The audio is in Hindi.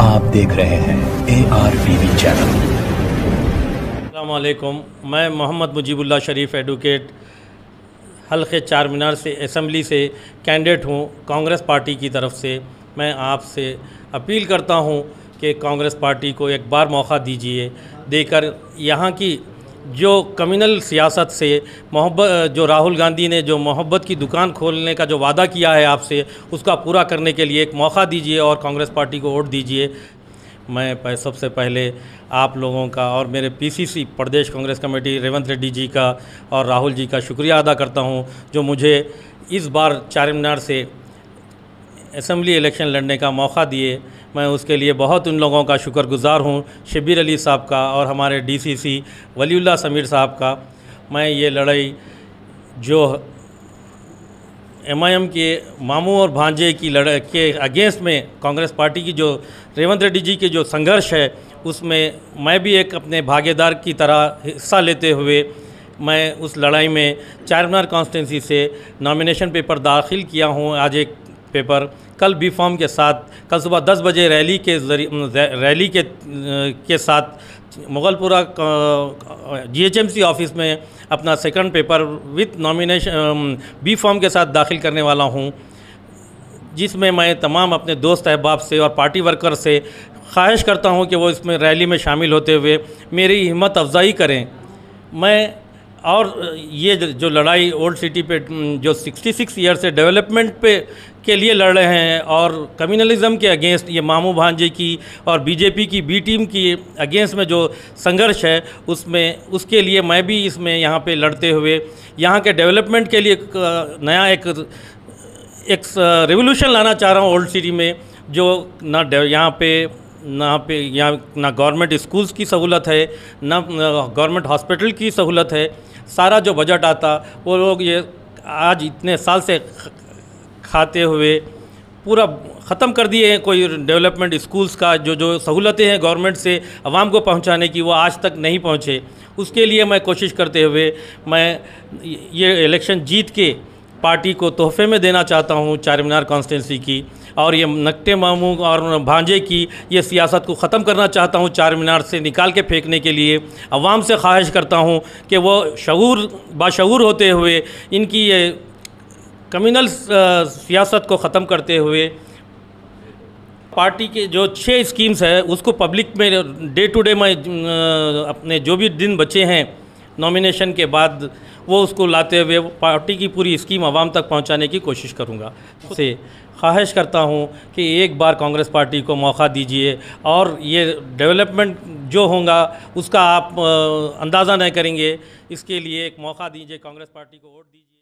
आप देख रहे हैं ए आर टीवी चैनल अल्लाम मैं मोहम्मद मुजीबुल्ला शरीफ एडवोकेट हल्के चार मीनार से असम्बली से कैंडिडेट हूँ कांग्रेस पार्टी की तरफ से मैं आपसे अपील करता हूँ कि कांग्रेस पार्टी को एक बार मौका दीजिए देकर यहाँ की जो कम्युनल सियासत से मोहब्बत जो राहुल गांधी ने जो मोहब्बत की दुकान खोलने का जो वादा किया है आपसे उसका पूरा करने के लिए एक मौका दीजिए और कांग्रेस पार्टी को वोट दीजिए मैं सबसे पहले आप लोगों का और मेरे पीसीसी प्रदेश कांग्रेस कमेटी रेवंत रेड्डी जी का और राहुल जी का शुक्रिया अदा करता हूँ जो मुझे इस बार चार मीनार से असम्बली इलेक्शन लड़ने का मौका दिए मैं उसके लिए बहुत उन लोगों का शुक्रगुज़ार हूँ शबीर अली साहब का और हमारे डीसीसी वलीउल्ला समीर साहब का मैं ये लड़ाई जो एमआईएम के मामू और भांजे की लड़ के अगेंस्ट में कांग्रेस पार्टी की जो रेवंत रेड्डी जी के जो संघर्ष है उसमें मैं भी एक अपने भागीदार की तरह हिस्सा लेते हुए मैं उस लड़ाई में चार मिनार कॉन्स्टेंसी से नॉमिनेशन पेपर दाखिल किया हूँ आज एक पेपर कल बी फॉर्म के साथ कल सुबह 10 बजे रैली के रैली के के साथ मुगलपुरा जीएचएमसी ऑफिस में अपना second paper with nomination B form के साथ दाखिल करने वाला हूँ जिसमें मैं तमाम अपने दोस्त अहबाब से और पार्टी वर्कर से ख्वाहिश करता हूँ कि वो इसमें रैली में शामिल होते हुए मेरी हिम्मत अफजाई करें मैं और ये जो लड़ाई ओल्ड सिटी पे जो 66 ईयर से डेवलपमेंट पे के लिए लड़ रहे हैं और कम्युनलिज्म के अगेंस्ट ये मामू भांजे की और बीजेपी की बी टीम की अगेंस्ट में जो संघर्ष है उसमें उसके लिए मैं भी इसमें यहाँ पे लड़ते हुए यहाँ के डेवलपमेंट के लिए नया एक एक रेवोल्यूशन लाना चाह रहा हूँ ओल्ड सिटी में जो ना यहाँ पे ना पे यहाँ ना गवर्नमेंट स्कूल्स की सहूलत है ना गवर्नमेंट हॉस्पिटल की सहूलत है सारा जो बजट आता वो लोग ये आज इतने साल से खाते हुए पूरा ख़त्म कर दिए हैं कोई डेवलपमेंट स्कूल्स का जो जो सहूलतें हैं गवर्नमेंट से आवाम को पहुंचाने की वो आज तक नहीं पहुंचे उसके लिए मैं कोशिश करते हुए मैं ये इलेक्शन जीत के पार्टी को तोहफे में देना चाहता हूँ चार मीनार कॉन्स्टेंसी की और ये नकटे मामू और भांजे की ये सियासत को ख़त्म करना चाहता हूँ चार मीनार से निकाल के फेंकने के लिए अवाम से ख्वाहिश करता हूँ कि वो शूर बाशूर होते हुए इनकी ये कम्यूनल सियासत को ख़त्म करते हुए पार्टी के जो छः स्कीम्स है उसको पब्लिक में डे टू डे में अपने जो भी दिन बचे हैं नॉमिनेशन के बाद वो उसको लाते हुए पार्टी की पूरी स्कीम आवाम तक पहुंचाने की कोशिश करूंगा से ख्वाहिश करता हूं कि एक बार कांग्रेस पार्टी को मौका दीजिए और ये डेवलपमेंट जो होगा उसका आप अंदाज़ा नहीं करेंगे इसके लिए एक मौका दीजिए कांग्रेस पार्टी को वोट दीजिए